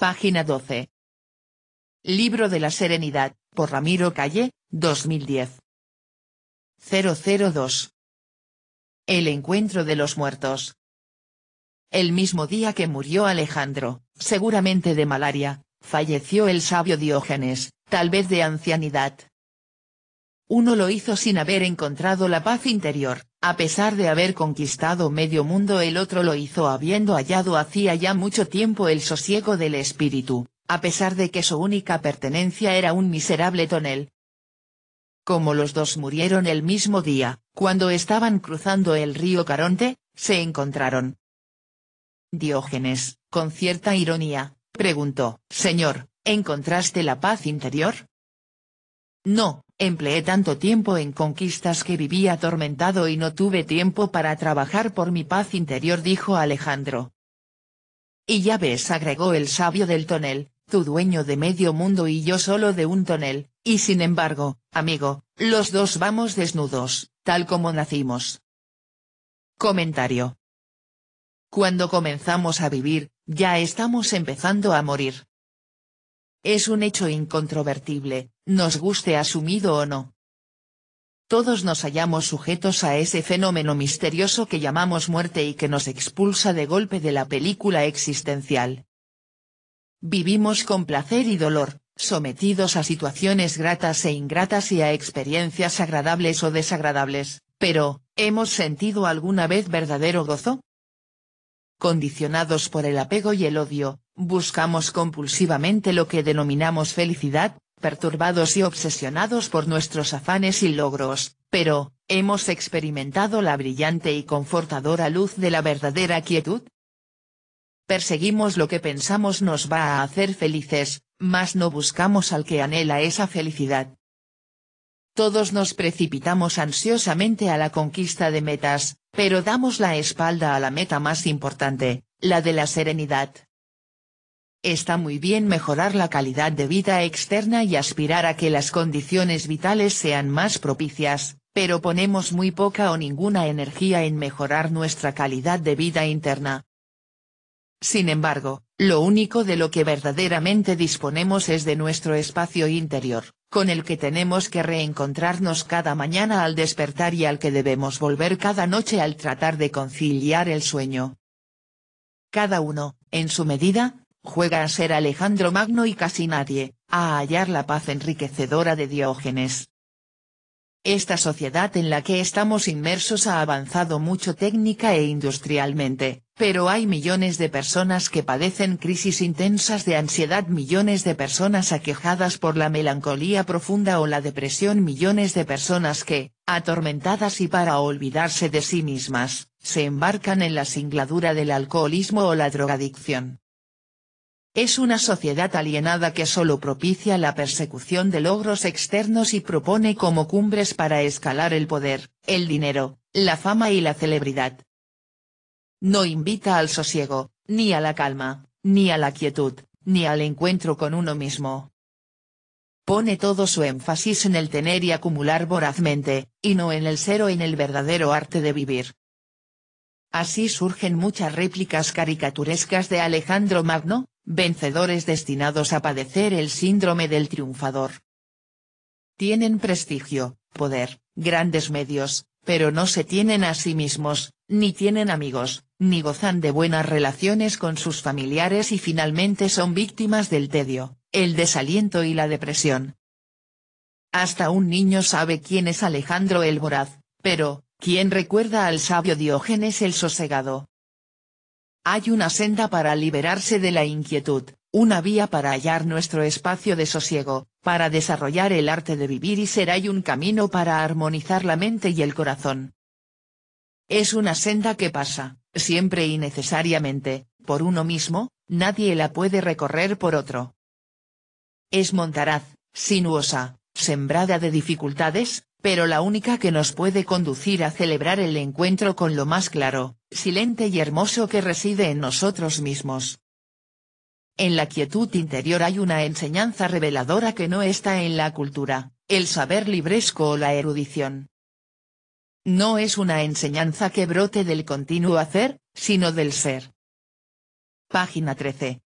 Página 12. Libro de la Serenidad, por Ramiro Calle, 2010. 002. El encuentro de los muertos. El mismo día que murió Alejandro, seguramente de malaria, falleció el sabio Diógenes, tal vez de ancianidad. Uno lo hizo sin haber encontrado la paz interior, a pesar de haber conquistado medio mundo el otro lo hizo habiendo hallado hacía ya mucho tiempo el sosiego del espíritu, a pesar de que su única pertenencia era un miserable tonel. Como los dos murieron el mismo día, cuando estaban cruzando el río Caronte, se encontraron. Diógenes, con cierta ironía, preguntó, Señor, ¿encontraste la paz interior? No, empleé tanto tiempo en conquistas que viví atormentado y no tuve tiempo para trabajar por mi paz interior dijo Alejandro. Y ya ves agregó el sabio del tonel, «Tu dueño de medio mundo y yo solo de un tonel, y sin embargo, amigo, los dos vamos desnudos, tal como nacimos. Comentario. Cuando comenzamos a vivir, ya estamos empezando a morir. Es un hecho incontrovertible, nos guste asumido o no. Todos nos hallamos sujetos a ese fenómeno misterioso que llamamos muerte y que nos expulsa de golpe de la película existencial. Vivimos con placer y dolor, sometidos a situaciones gratas e ingratas y a experiencias agradables o desagradables, pero, ¿hemos sentido alguna vez verdadero gozo? Condicionados por el apego y el odio, buscamos compulsivamente lo que denominamos felicidad, perturbados y obsesionados por nuestros afanes y logros, pero, ¿hemos experimentado la brillante y confortadora luz de la verdadera quietud? Perseguimos lo que pensamos nos va a hacer felices, mas no buscamos al que anhela esa felicidad. Todos nos precipitamos ansiosamente a la conquista de metas, pero damos la espalda a la meta más importante, la de la serenidad. Está muy bien mejorar la calidad de vida externa y aspirar a que las condiciones vitales sean más propicias, pero ponemos muy poca o ninguna energía en mejorar nuestra calidad de vida interna. Sin embargo, lo único de lo que verdaderamente disponemos es de nuestro espacio interior, con el que tenemos que reencontrarnos cada mañana al despertar y al que debemos volver cada noche al tratar de conciliar el sueño. Cada uno, en su medida, juega a ser Alejandro Magno y casi nadie, a hallar la paz enriquecedora de Diógenes. Esta sociedad en la que estamos inmersos ha avanzado mucho técnica e industrialmente, pero hay millones de personas que padecen crisis intensas de ansiedad millones de personas aquejadas por la melancolía profunda o la depresión millones de personas que, atormentadas y para olvidarse de sí mismas, se embarcan en la singladura del alcoholismo o la drogadicción es una sociedad alienada que solo propicia la persecución de logros externos y propone como cumbres para escalar el poder, el dinero, la fama y la celebridad. No invita al sosiego, ni a la calma, ni a la quietud, ni al encuentro con uno mismo. Pone todo su énfasis en el tener y acumular vorazmente, y no en el ser o en el verdadero arte de vivir. Así surgen muchas réplicas caricaturescas de Alejandro Magno, vencedores destinados a padecer el síndrome del triunfador. Tienen prestigio, poder, grandes medios, pero no se tienen a sí mismos, ni tienen amigos, ni gozan de buenas relaciones con sus familiares y finalmente son víctimas del tedio, el desaliento y la depresión. Hasta un niño sabe quién es Alejandro el Voraz, pero, ¿quién recuerda al sabio Diógenes el Sosegado? Hay una senda para liberarse de la inquietud, una vía para hallar nuestro espacio de sosiego, para desarrollar el arte de vivir y ser hay un camino para armonizar la mente y el corazón. Es una senda que pasa, siempre y necesariamente, por uno mismo, nadie la puede recorrer por otro. Es montaraz, sinuosa, sembrada de dificultades, pero la única que nos puede conducir a celebrar el encuentro con lo más claro, silente y hermoso que reside en nosotros mismos. En la quietud interior hay una enseñanza reveladora que no está en la cultura, el saber libresco o la erudición. No es una enseñanza que brote del continuo hacer, sino del ser. Página 13.